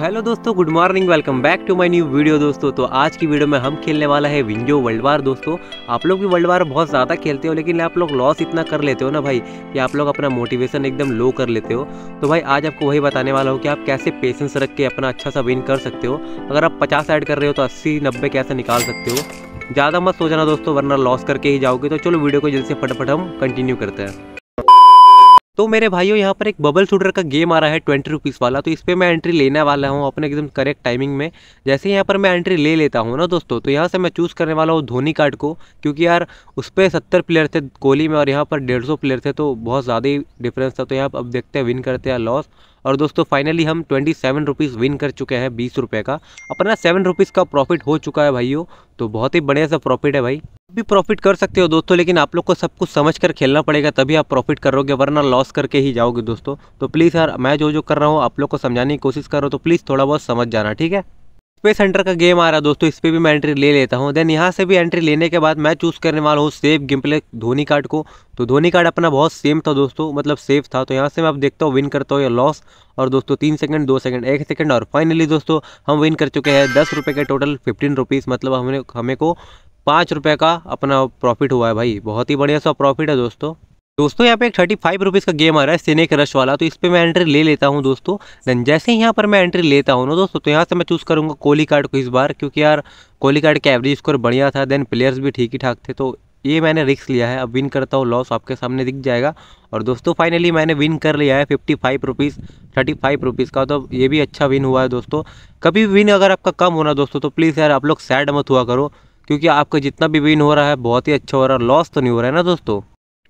hello दोस्तों good morning welcome back to my new video दोस्तों तो आज की वीडियो में हम खेलने वाला है विंजो वर्ल्ड वार दोस्तों आप लोग भी वर्ल्ड वार बहुत ज़्यादा खेलते हो लेकिन आप लोग लॉस इतना कर लेते हो ना भाई कि आप लोग अपना मोटिवेशन एकदम लो कर लेते हो तो भाई आज आपको वही बताने वाला हो कि आप कैसे पेशेंस रख के अपना अच्छा सा विन कर सकते हो अगर आप पचास ऐड कर रहे हो तो अस्सी नब्बे कैसे निकाल सकते हो ज़्यादा मत सोचना दोस्तों वरना लॉस करके ही जाओगे तो चलो वीडियो को जल्दी से फटाफट हम कंटिन्यू करते हैं तो मेरे भाइयों यहाँ पर एक बबल शूटर का गेम आ रहा है ट्वेंटी रुपीज़ वाला तो इस पर मैं एंट्री लेने वाला हूँ अपने एकदम करेक्ट टाइमिंग में जैसे यहाँ पर मैं एंट्री ले लेता हूँ ना दोस्तों तो यहाँ से मैं चूज़ करने वाला हूँ धोनी कार्ड को क्योंकि यार उस पर सत्तर प्लेयर थे कोहली में और यहाँ पर डेढ़ प्लेयर थे तो बहुत ज़्यादा ही डिफरेंस था तो यहाँ अब देखते हैं विन करते हैं लॉस और दोस्तों फाइनली हम ट्वेंटी सेवन रुपीज़ विन कर चुके हैं बीस रुपये का अपना सेवन रुपीज़ का प्रॉफिट हो चुका है भाइयों तो बहुत ही बढ़िया सा प्रॉफिट है भाई भी प्रॉफिट कर सकते हो दोस्तों लेकिन आप लोग को सब कुछ समझ कर खेलना पड़ेगा तभी आप प्रॉफिट करोगे वरना लॉस करके ही जाओगे दोस्तों तो प्लीज़ यार मैं जो जो कर रहा हूँ आप लोग को समझाने की कोशिश कर रहा हूँ तो प्लीज़ थोड़ा बहुत समझ जाना ठीक है स्पेस हंटर का गेम आ रहा है दोस्तों इस पर भी मैं एंट्री ले लेता हूँ देन यहाँ से भी एंट्री लेने के बाद मैं चूज़ करने वाला हूँ safe game play Dhoni card को तो धोनी कार्ड अपना बहुत सेम था दोस्तों मतलब सेफ था तो यहाँ से मैं अब देखता हूँ विन करता हूँ या लॉस और दोस्तों तीन सेकंड दो सेकंड एक सेकंड और फाइनली दोस्तों हम विन कर चुके हैं दस रुपये के टोटल फिफ्टीन रुपीज़ मतलब हमने हमें को पाँच रुपये का अपना प्रॉफिट हुआ है भाई बहुत ही बढ़िया सा प्रॉफिट है दोस्तों दोस्तों यहाँ पे एक थर्टी फाइव रुपीज़ का गेम आ रहा है के रश वाला तो इस पर मैं एंट्री ले लेता हूँ दोस्तों देन जैसे ही यहाँ पर मैं एंट्री लेता हूँ ना दोस्तों तो यहाँ से मैं चूज़ करूँगा कोहली कार्ड को इस बार क्योंकि यार कोहली कार्ड का एवरेज स्कोर बढ़िया था देन प्लेयर्स भी ठीक ही ठाक थे तो ये मैंने रिक्स लिया है अब विन करता हूँ लॉस आपके सामने दिख जाएगा और दोस्तों फाइनली मैंने विन कर लिया है fifty five rupees thirty five rupees का तो ये भी अच्छा विन हुआ है दोस्तों कभी विन अगर आपका कम होना दोस्तों तो प्लीज़ यार आप लोग सैड मत हुआ करो क्योंकि आपका जितना भी विन हो रहा है बहुत ही अच्छा हो रहा है लॉस तो नहीं हो रहा है ना दोस्तों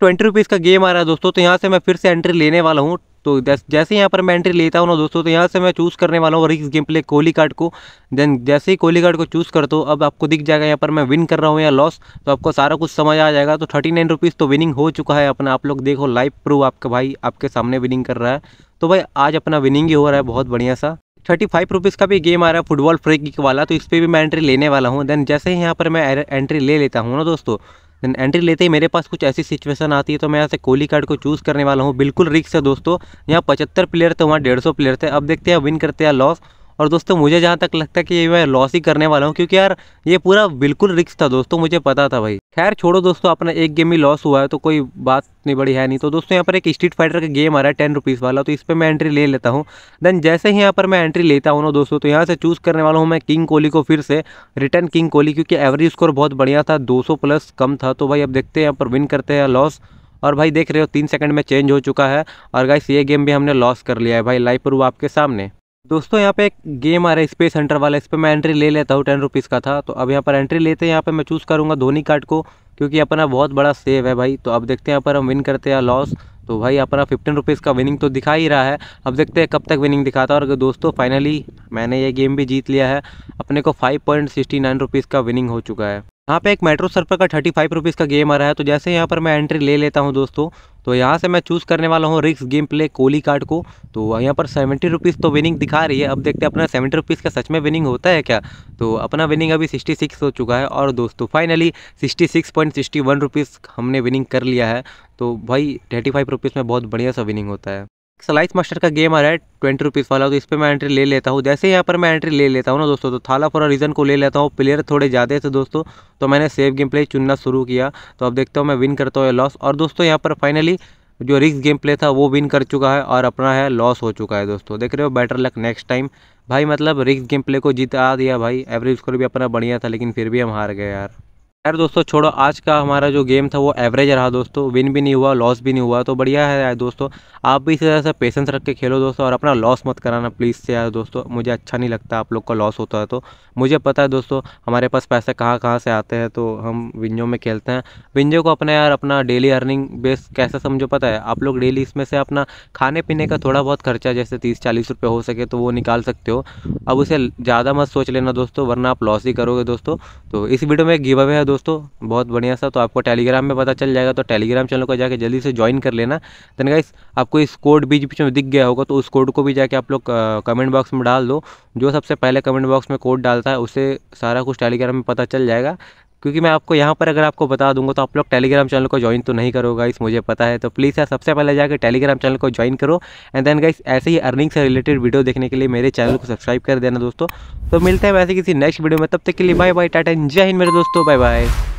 ट्वेंटी रुपीज़ का गेम आ रहा है दोस्तों तो यहाँ से मैं फिर से एंट्री लेने वाला हूँ तो जैसे यहाँ पर मैं एंट्री लेता हूँ ना दोस्तों तो यहाँ से मैं चूज़ करने वाला हूँ रिक्स गेम प्ले कोहली कार्ड को देन जैसे ही कोहली कार्ड को चूज़ कर दो अब आपको दिख जाएगा यहाँ पर मैं विन कर रहा हूँ या लॉस तो आपको सारा कुछ समझ आ जाएगा तो थर्टी नाइन रुपीज़ तो विनिंग हो चुका है अपना आप लोग देखो लाइव प्रूव आपका भाई आपके सामने विनिंग कर रहा है तो भाई आज अपना विनिंग ही हो रहा है बहुत बढ़िया सा थर्टी फाइव रुपीज़ का भी गेम आ रहा है फुटबॉल फ्रेक वाला तो इस पर भी मैं एंट्री लेने वाला हूँ देन जैसे ही यहाँ पर मैं एंट्री ले लेता हूँ ना दोस्तों देन एंट्री लेते ही मेरे पास कुछ ऐसी सिचुएशन आती है तो मैं यहाँ से कोहली कार्ड को चूज़ करने वाला हूँ बिल्कुल रिक्स है दोस्तों यहाँ पचहत्तर प्लेयर थे वहाँ डेढ़ प्लेयर थे अब देखते हैं विन करते हैं लॉस और दोस्तों मुझे जहाँ तक लगता है कि ये मैं लॉस ही करने वाला हूँ क्योंकि यार ये पूरा बिल्कुल रिक्स था दोस्तों मुझे पता था भाई खैर छोड़ो दोस्तों अपना एक गेम ही लॉस हुआ है तो कोई बात नहीं बड़ी है नहीं तो दोस्तों यहाँ पर एक स्ट्रीट फाइटर का गेम आ रहा है टेन रुपीज़ वाला तो इस पर मैं एंट्री ले लेता हूँ देन जैसे ही यहाँ पर मैं एंट्री लेता हूँ ना दोस्तों तो यहाँ से चूज़ करने वाला हूँ मैं किंग कोहली को फिर से रिटर्न किंग कोहली क्योंकि एवरेज स्कोर बहुत बढ़िया था दो प्लस कम था तो भाई अब देखते हैं यहाँ पर विन करते हैं लॉस और भाई देख रहे हो तीन सेकंड में चेंज हो चुका है और गाइस ये गेम भी हमने लॉस कर लिया है भाई लाइव प्रूव आपके सामने दोस्तों यहाँ पे एक गेम आ रहा है स्पेस हंटर वाला इस पर मैं एंट्री ले लेता हूँ टेन रुपीज़ का था तो अब यहाँ पर एंट्री लेते हैं यहाँ पे मैं चूज़ करूँगा धोनी कार्ड को क्योंकि अपना बहुत बड़ा सेव है भाई तो अब देखते हैं यहाँ पर हम विन करते हैं लॉस तो भाई अपना फिफ्टीन रुपीज़ का विनिंग तो दिखा ही रहा है अब देखते हैं कब तक विनिंग दिखाता है और दोस्तों फाइनली मैंने ये गेम भी जीत लिया है अपने को five point sixty nine rupees का विनिंग हो चुका है यहाँ पे एक मेट्रो सर्फर का थर्टी फाइव रुपीज़ का गेम आ रहा है तो जैसे यहाँ पर मैं एंट्री ले लेता हूँ दोस्तों तो यहाँ से मैं चूज़ करने वाला हूँ रिक्स गेम प्ले कोली कार्ड को तो यहाँ पर सेवेंटी रुपीज़ तो विनिंग दिखा रही है अब देखते हैं अपना सेवेंटी रुपीज़ का सच में विनिंग होता है क्या तो अपना विनिंग अभी सिक्सटी सिक्स हो चुका है और दोस्तों finally sixty six point sixty one rupees हमने विनिंग कर लिया है तो भाई थर्टी फाइव रुपीज़ में बहुत बढ़िया सा विनिंग होता है स्लाइस मास्टर का गेम आ रहा है ट्वेंटी रुपीज़ वाला तो इस पर मैं एंट्री ले लेता हूँ जैसे यहाँ पर मैं एंट्री ले लेता हूँ ना दोस्तों तो थाला फॉर रीज़न को ले लेता हूँ प्लेयर थोड़े ज़्यादा थे दोस्तों तो मैंने सेफ गेम प्ले चुनना शुरू किया तो अब देखता हूँ मैं विन करता हूँ लॉस और दोस्तों यहाँ पर फाइनली जो रिक्स गेम प्ले था वो विन कर चुका है और अपना है लॉस हो चुका है दोस्तों देख रहे हो बेटर लक नेक्स्ट टाइम भाई मतलब रिक्स गेम प्ले को जीता दिया भाई एवरेज स्कोर भी अपना बढ़िया था लेकिन फिर भी हम हार गए यार यार दोस्तों छोड़ो आज का हमारा जो गेम था वो एवरेज रहा दोस्तों विन भी नहीं हुआ लॉस भी नहीं हुआ तो बढ़िया है यार दोस्तों आप भी इसी तरह से पेशेंस रख के खेलो दोस्तों और अपना लॉस मत कराना प्लीज़ से यार दोस्तों मुझे अच्छा नहीं लगता आप लोग का लॉस होता है तो मुझे पता है दोस्तों हमारे पास पैसे कहाँ कहाँ से आते हैं तो हम विंजो में खेलते हैं विंजो को अपना यार अपना डेली अर्निंग बेस कैसे समझो पता है आप लोग डेली इसमें से अपना खाने पीने का थोड़ा बहुत खर्चा जैसे तीस चालीस रुपये हो सके तो वो निकाल सकते हो अब उसे ज़्यादा मत सोच लेना दोस्तों वरना आप लॉस ही करोगे दोस्तों तो इस वीडियो में गिव अवे है दोस्तों बहुत बढ़िया सा तो आपको टेलीग्राम में पता चल जाएगा तो टेलीग्राम चैनल को जाकर जल्दी से ज्वाइन कर लेना देन गाइस आपको इस कोड बीच बीच में दिख गया होगा तो उस कोड को भी जाके आप लोग कमेंट बॉक्स में डाल दो जो सबसे पहले कमेंट बॉक्स में कोड डालता है उसे सारा कुछ टेलीग्राम में पता चल जाएगा क्योंकि मैं आपको यहाँ पर अगर आपको बता दूंगा तो आप लोग टेलीग्राम चैनल को ज्वाइन तो नहीं करोगा इस मुझे पता है तो प्लीज़ यार सबसे पहले जाकर टेलीग्राम चैनल को ज्वाइन करो एंड देन गाइस ऐसे ही अर्निंग से रिलेटेड वीडियो देखने के लिए मेरे चैनल को सब्सक्राइब कर देना दोस्तों तो मिलते हैं वैसे किसी नेक्स्ट वीडियो में तब तक के लिए बाय बाय टाटा जय हिंद मेरे दोस्तों बाय बाय